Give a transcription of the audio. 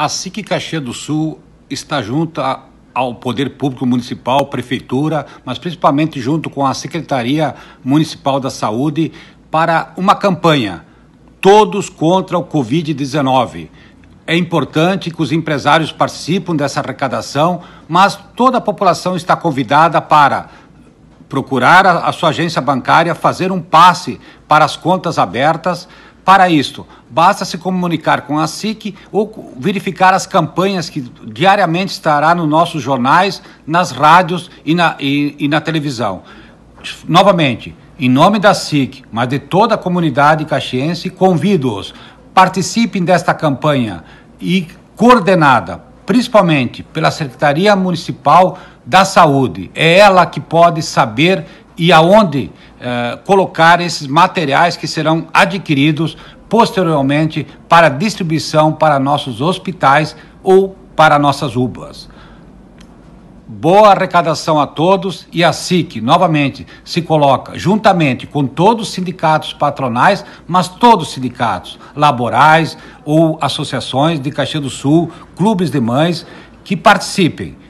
A SIC Caxias do Sul está junto ao Poder Público Municipal, Prefeitura, mas principalmente junto com a Secretaria Municipal da Saúde, para uma campanha, todos contra o Covid-19. É importante que os empresários participem dessa arrecadação, mas toda a população está convidada para procurar a, a sua agência bancária, fazer um passe para as contas abertas para isto, basta se comunicar com a SIC ou verificar as campanhas que diariamente estará nos nossos jornais, nas rádios e na, e, e na televisão. Novamente, em nome da SIC, mas de toda a comunidade caxiense, convido-os, participem desta campanha e coordenada, principalmente pela Secretaria Municipal da Saúde. É ela que pode saber e aonde eh, colocar esses materiais que serão adquiridos posteriormente para distribuição para nossos hospitais ou para nossas UBAs. Boa arrecadação a todos e a SIC, novamente, se coloca juntamente com todos os sindicatos patronais, mas todos os sindicatos laborais ou associações de Caxias do Sul, clubes de mães, que participem